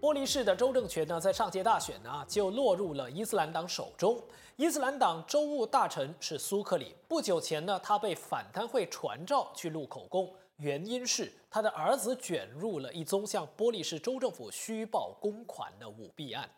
波利市的州政权呢，在上届大选呢就落入了伊斯兰党手中。伊斯兰党州务大臣是苏克里，不久前呢，他被反贪会传召去录口供，原因是他的儿子卷入了一宗向波利市州政府虚报公款的舞弊案。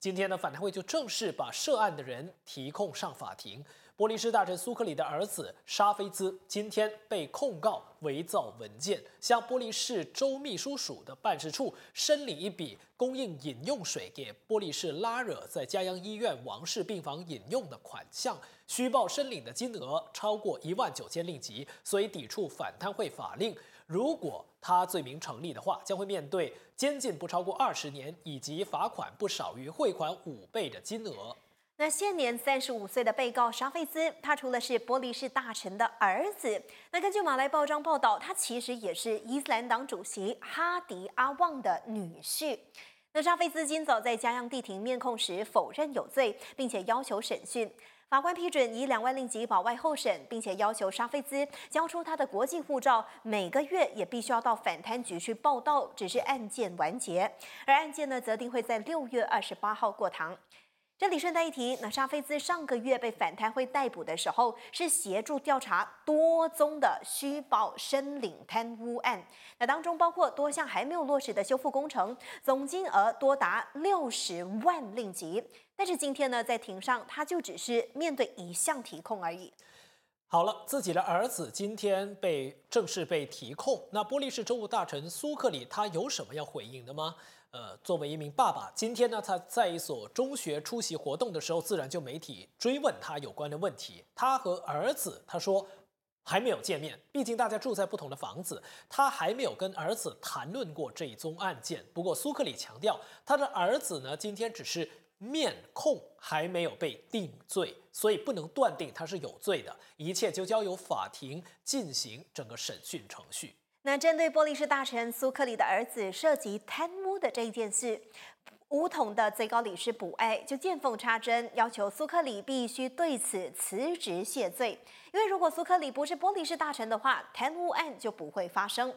今天呢，反贪会就正式把涉案的人提控上法庭。波利斯大臣苏克里的儿子沙菲兹今天被控告伪造文件，向波利斯州秘书署的办事处申领一笔供应饮用水给波利斯拉惹在加央医院王室病房饮用的款项，虚报申领的金额超过一万九千令吉，所以抵触反贪会法令。如果他罪名成立的话，将会面对监禁不超过二十年以及罚款不少于汇款五倍的金额。那现年三十五岁的被告沙菲兹，他除了是玻璃市大臣的儿子，那根据《马来报》章报道，他其实也是伊斯兰党主席哈迪阿旺的女婿。那沙菲兹今早在加央地庭面控时否认有罪，并且要求审讯。法官批准以两万令吉保外候审，并且要求沙菲兹交出他的国际护照，每个月也必须要到反贪局去报到。只是案件完结，而案件呢，则定会在六月二十八号过堂。这里顺带一提，那沙菲兹上个月被反贪会逮捕的时候，是协助调查多宗的虚报申领贪污案，那当中包括多项还没有落实的修复工程，总金额多达六十万令吉。但是今天呢，在庭上他就只是面对一项提控而已。好了，自己的儿子今天被正式被提控。那波利市政务大臣苏克里，他有什么要回应的吗？呃，作为一名爸爸，今天呢他在一所中学出席活动的时候，自然就媒体追问他有关的问题。他和儿子，他说还没有见面，毕竟大家住在不同的房子，他还没有跟儿子谈论过这一宗案件。不过苏克里强调，他的儿子呢今天只是。面控还没有被定罪，所以不能断定他是有罪的。一切就交由法庭进行整个审讯程序。那针对玻璃氏大臣苏克里的儿子涉及贪污的这一件事，梧统的最高理事卜爱就见缝插针，要求苏克里必须对此辞职谢罪。因为如果苏克里不是玻璃氏大臣的话，贪污案就不会发生。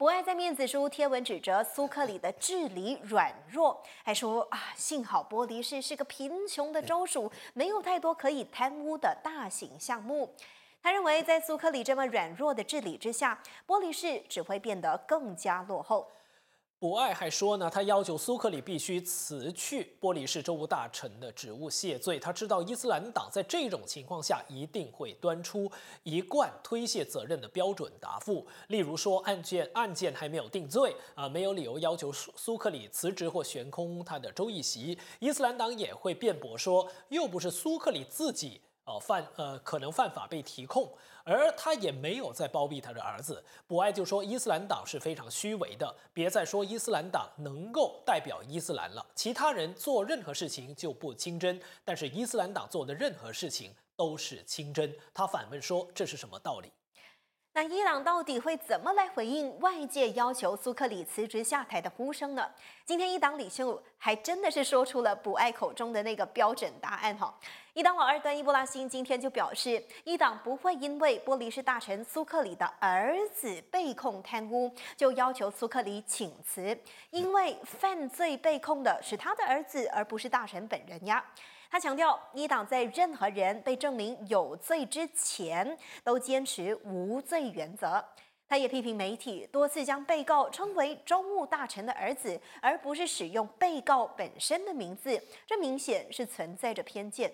不爱在面子书贴文指责苏克里的治理软弱，还说啊，幸好波里市是个贫穷的州属，没有太多可以贪污的大型项目。他认为，在苏克里这么软弱的治理之下，波璃市只会变得更加落后。博爱还说呢，他要求苏克里必须辞去波璃市州务大臣的职务谢罪。他知道伊斯兰党在这种情况下一定会端出一贯推卸责任的标准答复，例如说案件案件还没有定罪啊，没有理由要求苏苏克里辞职或悬空他的州议席。伊斯兰党也会辩驳说，又不是苏克里自己。哦，犯呃可能犯法被提控，而他也没有在包庇他的儿子。博爱就说伊斯兰党是非常虚伪的，别再说伊斯兰党能够代表伊斯兰了，其他人做任何事情就不清真，但是伊斯兰党做的任何事情都是清真。他反问说这是什么道理？那伊朗到底会怎么来回应外界要求苏克里辞职下台的呼声呢？今天一党领袖还真的是说出了博爱口中的那个标准答案哈。伊朗老二段伊波拉辛今天就表示，伊朗不会因为波利是大臣苏克里的儿子被控贪污，就要求苏克里请辞，因为犯罪被控的是他的儿子，而不是大臣本人呀。他强调，伊朗在任何人被证明有罪之前，都坚持无罪原则。他也批评媒体多次将被告称为中务大臣的儿子，而不是使用被告本身的名字，这明显是存在着偏见。